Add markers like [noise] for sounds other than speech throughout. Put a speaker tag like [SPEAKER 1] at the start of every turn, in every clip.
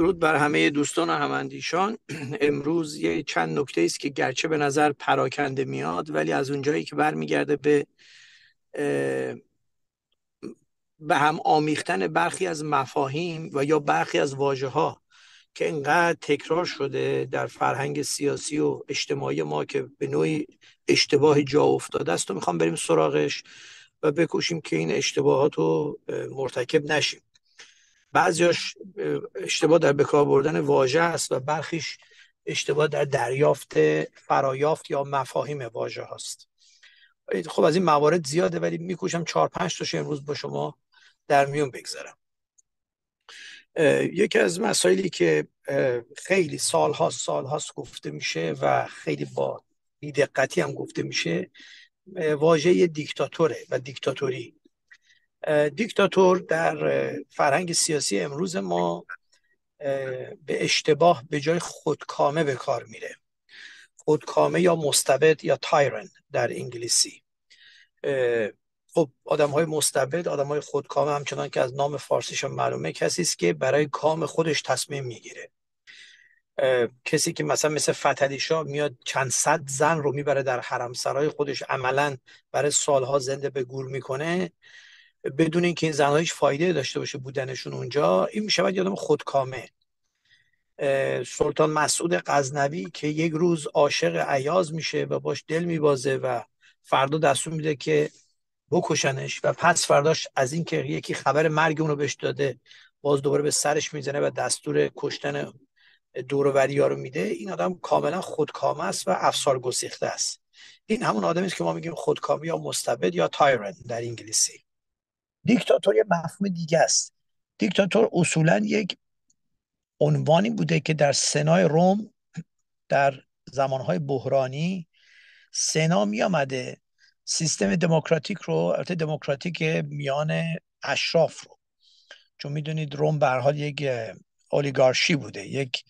[SPEAKER 1] درود بر همه دوستان و هماندیشان [clears throat] امروز یه چند نکته است که گرچه به نظر پراکنده میاد ولی از اونجایی که برمیگرده به به هم آمیختن برخی از مفاهیم و یا برخی از واجه ها که انقدر تکرار شده در فرهنگ سیاسی و اجتماعی ما که به نوعی اشتباه جا افتاده است و میخوام بریم سراغش و بکوشیم که این اشتباهات رو مرتکب نشیم بعضیاش اشتباه در بکار بردن واژه است و برخیش اشتباه در دریافت فرایافت یا مفاهیم واژه هست خب از این موارد زیاده ولی میکوشم چهار پنج تاش امروز با شما در میون بگذارم یکی از مسائلی که خیلی سالها سالهاست گفته میشه و خیلی با بیدقتی هم گفته میشه واژه دیکتاتوره و دیکتاتوری دیکتاتور در فرهنگ سیاسی امروز ما به اشتباه به جای خودکامه به کار میره خودکامه یا مستبد یا تایرن در انگلیسی خب آدم های مستبد آدم های خودکامه همچنان که از نام فارسیش معلومه کسی است که برای کام خودش تصمیم میگیره کسی که مثلا مثل فتلیشا میاد چند صد زن رو میبره در حرمسرای خودش عملا برای سالها زنده به گور میکنه بدون اینکه این زنها هیچ فایده داشته باشه بودنشون اونجا این میشود یادم خودکامه سلطان مسعود قزنوی که یک روز عاشق عیاز میشه و باش دل میبازه و فردا دستون میده که بکشنش و پس فرداش از اینکه یکی خبر مرگ اونو بهش داده باز دوباره به سرش میزنه و دستور کشتن و ها رو میده این آدم کاملا خودکامه است و افسار گسیخته است این همون آدمی است که ما میگیم خودکامی یا مستبد یا تایرن در انگلیسی دیکتاتور یه مفهوم دیگه است دیکتاتور اصولا یک عنوانی بوده که در سنای روم در زمانهای بحرانی سنا می آمده سیستم دموکراتیک رو البته دموکراتیک میان اشراف رو چون میدونید روم به حال یک اولیگارشی بوده یک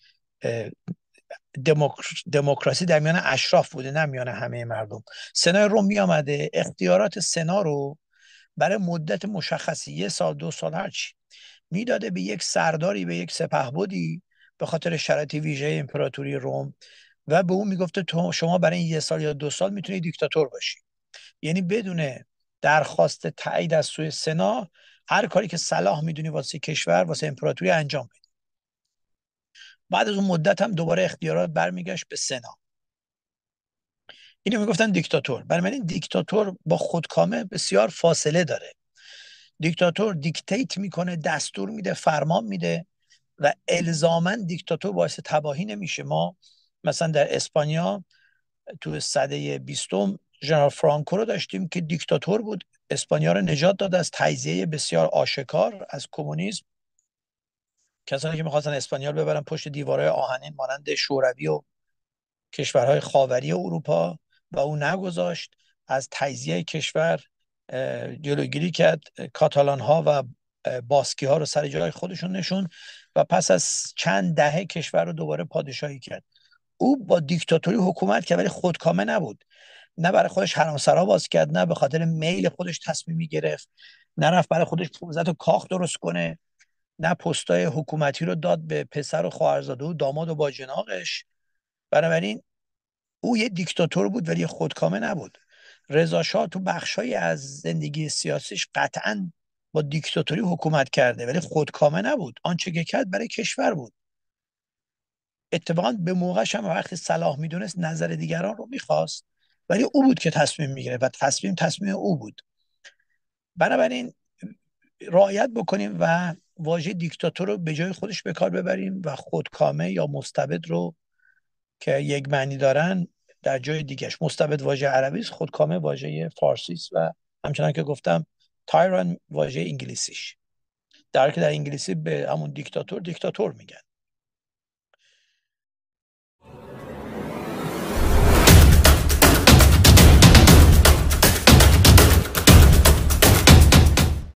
[SPEAKER 1] دموکراسی در میان اشراف بوده نه میان همه مردم سنای روم می آمده اختیارات سنا رو برای مدت مشخصی یه سال دو سال هرچی میداده به یک سرداری به یک سپهبدی به خاطر شرایط ویژه امپراتوری روم و به اون میگفته تو شما برای این یه سال یا دو سال میتونی دیکتاتور باشی یعنی بدون درخواست تایید از سوی سنا هر کاری که صلاح میدونی واسه کشور واسه امپراتوری انجام بدی بعد از اون مدت هم دوباره اختیارات برمیگشت به سنا اینو میگفتن دیکتاتور برای من این دیکتاتور با خودکامه بسیار فاصله داره دیکتاتور دیکتیت میکنه دستور میده فرمان میده و الزاما دیکتاتور باعث تباهی نمیشه ما مثلا در اسپانیا تو صده بیستم ژنرال فرانکو رو داشتیم که دیکتاتور بود اسپانیا رو نجات داد از تجزیه بسیار آشکار از کمونیسم کسانی که میخواستن اسپانیا رو ببرن پشت دیوارهای آهنین مانند شوروی و کشورهای خاوری اروپا و او نگذاشت از تجزیه کشور جلوگیری کرد کاتالان ها و باسکی ها رو سر جای خودشون نشون و پس از چند دهه کشور رو دوباره پادشاهی کرد او با دیکتاتوری حکومت که ولی خودکامه نبود نه برای خودش حرامسرا باز کرد نه به خاطر میل خودش تصمیمی گرفت نه رفت برای خودش 15 و کاخ درست کنه نه پستای حکومتی رو داد به پسر و خواهرزاده و داماد و باجناقش بنابراین او یه دیکتاتور بود ولی خودکامه نبود رضا شاه تو بخشهایی از زندگی سیاسیش قطعا با دیکتاتوری حکومت کرده ولی خودکامه نبود آنچه که کرد برای کشور بود اتفاقا به موقعش هم وقتی صلاح میدونست نظر دیگران رو میخواست ولی او بود که تصمیم میگیره و تصمیم تصمیم او بود بنابراین رعایت بکنیم و واژه دیکتاتور رو به جای خودش به کار ببریم و خودکامه یا مستبد رو که یک معنی دارن در جای دیگهش مستبد واژه عربی است خودکامه واژه فارسی است و همچنان که گفتم تایران واژه انگلیسیش در که در انگلیسی به همون دیکتاتور دیکتاتور میگن